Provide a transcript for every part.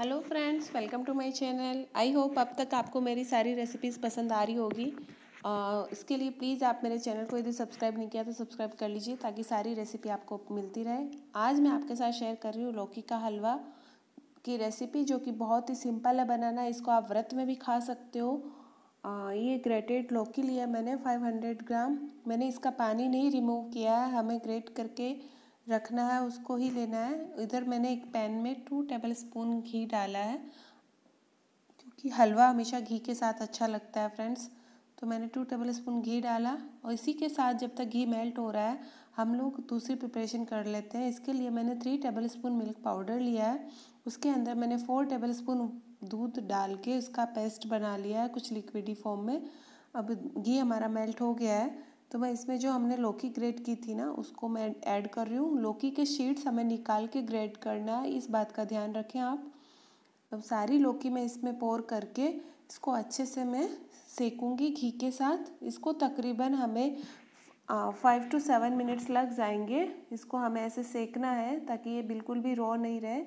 hello friends welcome to my channel I hope अब तक आपको मेरी सारी रेसिपीज़ पसंद आ रही होगी uh, इसके लिए प्लीज़ आप मेरे चैनल को यदि सब्सक्राइब नहीं किया तो सब्सक्राइब कर लीजिए ताकि सारी रेसिपी आपको मिलती रहे आज मैं आपके साथ शेयर कर रही हूँ लौकी का हलवा की रेसिपी जो कि बहुत ही सिंपल है बनाना इसको आप व्रत में भी खा सकते हो uh, ये ग्रेटेड लौकी लिया मैंने फाइव ग्राम मैंने इसका पानी नहीं रिमूव किया है हमें ग्रेट करके रखना है उसको ही लेना है इधर मैंने एक पैन में टू टेबल स्पून घी डाला है क्योंकि हलवा हमेशा घी के साथ अच्छा लगता है फ्रेंड्स तो मैंने टू टेबल स्पून घी डाला और इसी के साथ जब तक घी मेल्ट हो रहा है हम लोग दूसरी प्रिपरेशन कर लेते हैं इसके लिए मैंने three tablespoon milk powder लिया है उसके अंदर मैंने फोर टेबल स्पून दूध डाल के उसका पेस्ट बना लिया है कुछ लिक्विडी फॉर्म में अब घी हमारा मेल्ट हो गया है तो मैं इसमें जो हमने लौकी ग्रेट की थी ना उसको मैं ऐड कर रही हूँ लौकी के शीट्स हमें निकाल के ग्रेट करना है इस बात का ध्यान रखें आप अब तो सारी लौकी मैं इसमें पोर करके इसको अच्छे से मैं सेकूँगी घी के साथ इसको तकरीबन हमें फाइव टू सेवन मिनट्स लग जाएंगे इसको हमें ऐसे सेकना है ताकि ये बिल्कुल भी रो नहीं रहे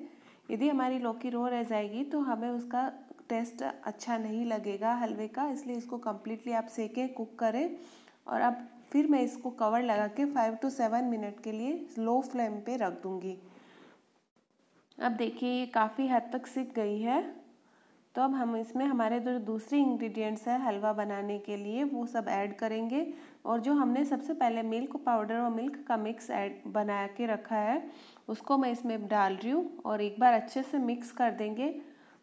यदि हमारी लौकी रो रह जाएगी तो हमें उसका टेस्ट अच्छा नहीं लगेगा हलवे का इसलिए इसको कम्प्लीटली आप सेकें कुक करें और अब फिर मैं इसको कवर लगा के फाइव टू सेवन मिनट के लिए लो फ्लेम पे रख दूँगी अब देखिए ये काफ़ी हद तक सीख गई है तो अब हम इसमें हमारे जो दूसरे इंग्रेडिएंट्स हैं हलवा बनाने के लिए वो सब ऐड करेंगे और जो हमने सबसे पहले मिल्क पाउडर और मिल्क का मिक्स ऐड बना के रखा है उसको मैं इसमें डाल रही हूँ और एक बार अच्छे से मिक्स कर देंगे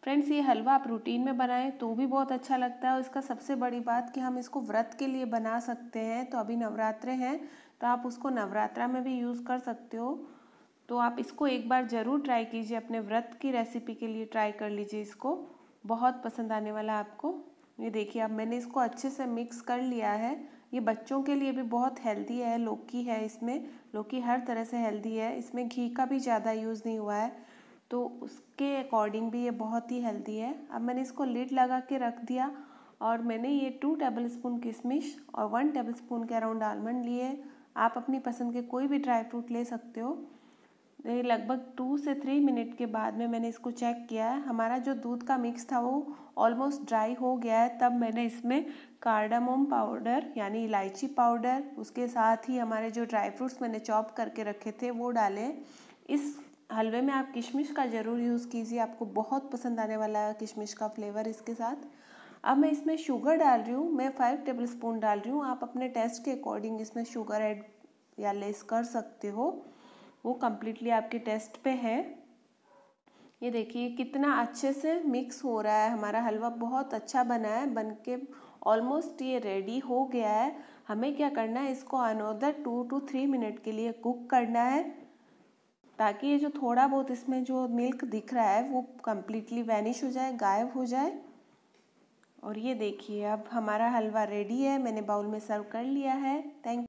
फ्रेंड्स ये हलवा आप रूटीन में बनाएं तो भी बहुत अच्छा लगता है और इसका सबसे बड़ी बात कि हम इसको व्रत के लिए बना सकते हैं तो अभी नवरात्र हैं तो आप उसको नवरात्रा में भी यूज़ कर सकते हो तो आप इसको एक बार ज़रूर ट्राई कीजिए अपने व्रत की रेसिपी के लिए ट्राई कर लीजिए इसको बहुत पसंद आने वाला आपको ये देखिए अब मैंने इसको अच्छे से मिक्स कर लिया है ये बच्चों के लिए भी बहुत हेल्दी है लौकी है इसमें लौकी हर तरह से हेल्दी है इसमें घी का भी ज़्यादा यूज़ नहीं हुआ है तो उसके अकॉर्डिंग भी ये बहुत ही हेल्दी है अब मैंने इसको लिड लगा के रख दिया और मैंने ये टू टेबल स्पून किशमिश और वन टेबल स्पून के अराउंड आलमंड लिए आप अपनी पसंद के कोई भी ड्राई फ्रूट ले सकते हो ये लगभग टू से थ्री मिनट के बाद में मैंने इसको चेक किया है हमारा जो दूध का मिक्स था वो ऑलमोस्ट ड्राई हो गया है तब मैंने इसमें कार्डामोम पाउडर यानी इलायची पाउडर उसके साथ ही हमारे जो ड्राई फ्रूट्स मैंने चॉप करके रखे थे वो डाले इस हलवे में आप किशमिश का ज़रूर यूज़ कीजिए आपको बहुत पसंद आने वाला है किशमिश का फ्लेवर इसके साथ अब मैं इसमें शुगर डाल रही हूँ मैं फाइव टेबल स्पून डाल रही हूँ आप अपने टेस्ट के अकॉर्डिंग इसमें शुगर ऐड या लेस कर सकते हो वो कम्प्लीटली आपके टेस्ट पे है ये देखिए कितना अच्छे से मिक्स हो रहा है हमारा हलवा बहुत अच्छा बना है बन के ऑलमोस्ट ये रेडी हो गया है हमें क्या करना है इसको another two two three minute के लिए कुक करना है ताकि ये जो थोड़ा बहुत इसमें जो मिल्क दिख रहा है वो कम्प्लीटली वैनिश हो जाए गायब हो जाए और ये देखिए अब हमारा हलवा रेडी है मैंने बाउल में सर्व कर लिया है थैंक